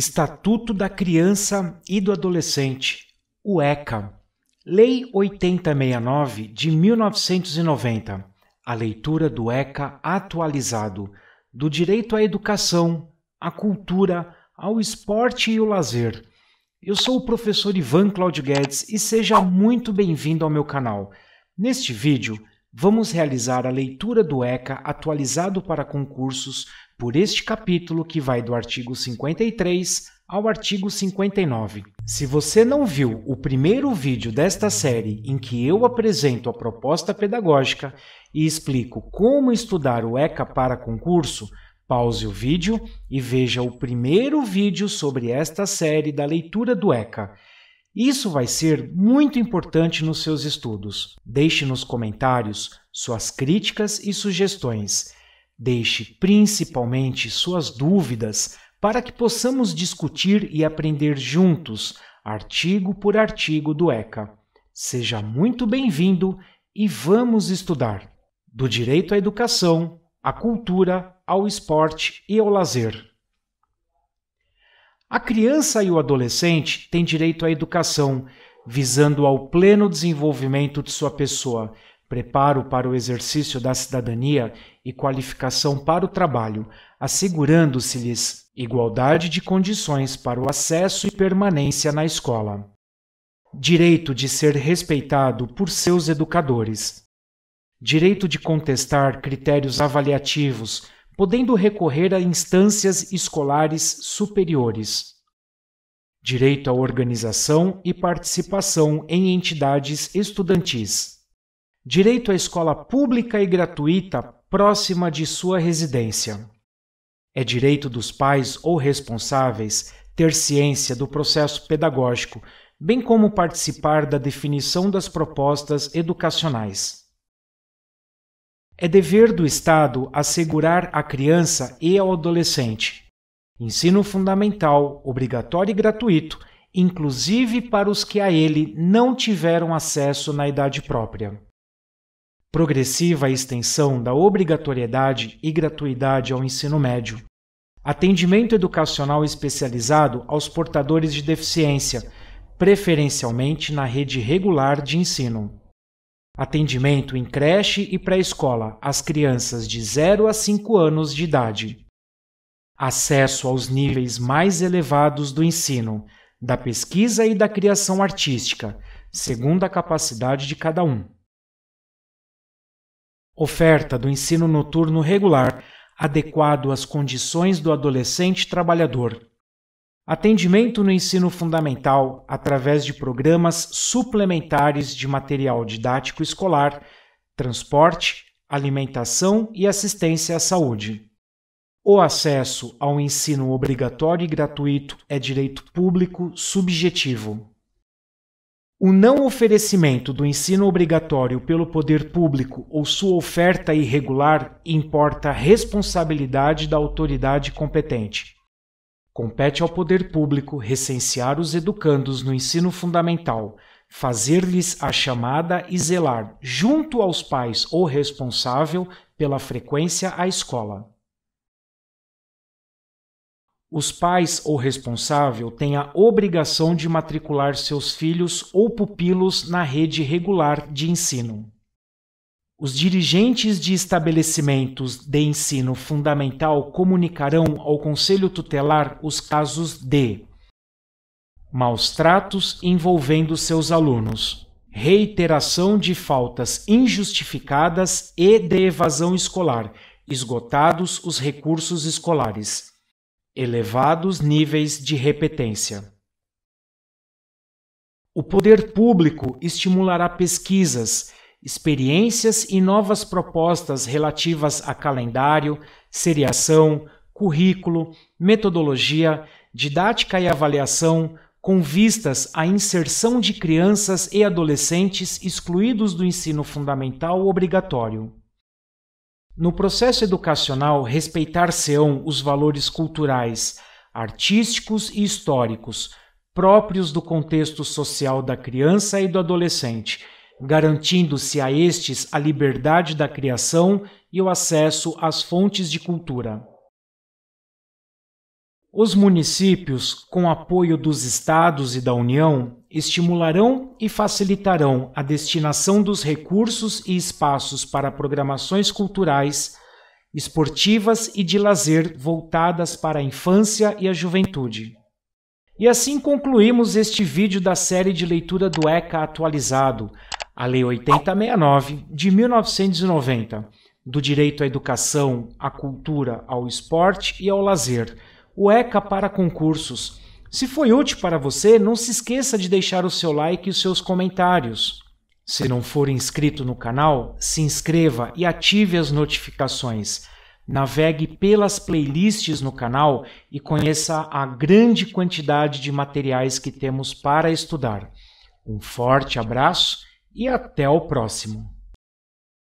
Estatuto da Criança e do Adolescente, o ECA. Lei 8069 de 1990. A leitura do ECA atualizado do direito à educação, à cultura, ao esporte e ao lazer. Eu sou o professor Ivan Claudio Guedes e seja muito bem-vindo ao meu canal. Neste vídeo, vamos realizar a leitura do ECA atualizado para concursos por este capítulo que vai do artigo 53 ao artigo 59. Se você não viu o primeiro vídeo desta série em que eu apresento a proposta pedagógica e explico como estudar o ECA para concurso, pause o vídeo e veja o primeiro vídeo sobre esta série da leitura do ECA. Isso vai ser muito importante nos seus estudos. Deixe nos comentários suas críticas e sugestões. Deixe principalmente suas dúvidas para que possamos discutir e aprender juntos, artigo por artigo do ECA. Seja muito bem-vindo e vamos estudar do direito à educação, à cultura, ao esporte e ao lazer. A criança e o adolescente têm direito à educação, visando ao pleno desenvolvimento de sua pessoa, preparo para o exercício da cidadania e qualificação para o trabalho, assegurando-se-lhes igualdade de condições para o acesso e permanência na escola. Direito de ser respeitado por seus educadores. Direito de contestar critérios avaliativos, podendo recorrer a instâncias escolares superiores. Direito à organização e participação em entidades estudantis. Direito à escola pública e gratuita próxima de sua residência. É direito dos pais ou responsáveis ter ciência do processo pedagógico, bem como participar da definição das propostas educacionais. É dever do Estado assegurar à criança e ao adolescente ensino fundamental, obrigatório e gratuito, inclusive para os que a ele não tiveram acesso na idade própria progressiva extensão da obrigatoriedade e gratuidade ao ensino médio, atendimento educacional especializado aos portadores de deficiência, preferencialmente na rede regular de ensino. Atendimento em creche e pré-escola às crianças de 0 a 5 anos de idade. Acesso aos níveis mais elevados do ensino, da pesquisa e da criação artística, segundo a capacidade de cada um oferta do ensino noturno regular adequado às condições do adolescente trabalhador. Atendimento no ensino fundamental através de programas suplementares de material didático escolar, transporte, alimentação e assistência à saúde. O acesso ao ensino obrigatório e gratuito é direito público subjetivo. O não oferecimento do ensino obrigatório pelo poder público ou sua oferta irregular importa responsabilidade da autoridade competente. Compete ao poder público recensear os educandos no ensino fundamental, fazer-lhes a chamada e zelar, junto aos pais ou responsável, pela frequência à escola os pais ou responsável têm a obrigação de matricular seus filhos ou pupilos na rede regular de ensino. Os dirigentes de estabelecimentos de ensino fundamental comunicarão ao Conselho Tutelar os casos de maus tratos envolvendo seus alunos, reiteração de faltas injustificadas e de evasão escolar, esgotados os recursos escolares elevados níveis de repetência. O poder público estimulará pesquisas, experiências e novas propostas relativas a calendário, seriação, currículo, metodologia, didática e avaliação, com vistas à inserção de crianças e adolescentes excluídos do ensino fundamental obrigatório. No processo educacional, respeitar-se-ão os valores culturais, artísticos e históricos, próprios do contexto social da criança e do adolescente, garantindo-se a estes a liberdade da criação e o acesso às fontes de cultura. Os municípios, com apoio dos estados e da União, estimularão e facilitarão a destinação dos recursos e espaços para programações culturais, esportivas e de lazer voltadas para a infância e a juventude. E assim concluímos este vídeo da série de leitura do ECA atualizado, a Lei 8069 de 1990, do direito à educação, à cultura, ao esporte e ao lazer o Eca para concursos. Se foi útil para você, não se esqueça de deixar o seu like e os seus comentários. Se não for inscrito no canal, se inscreva e ative as notificações. Navegue pelas playlists no canal e conheça a grande quantidade de materiais que temos para estudar. Um forte abraço e até o próximo!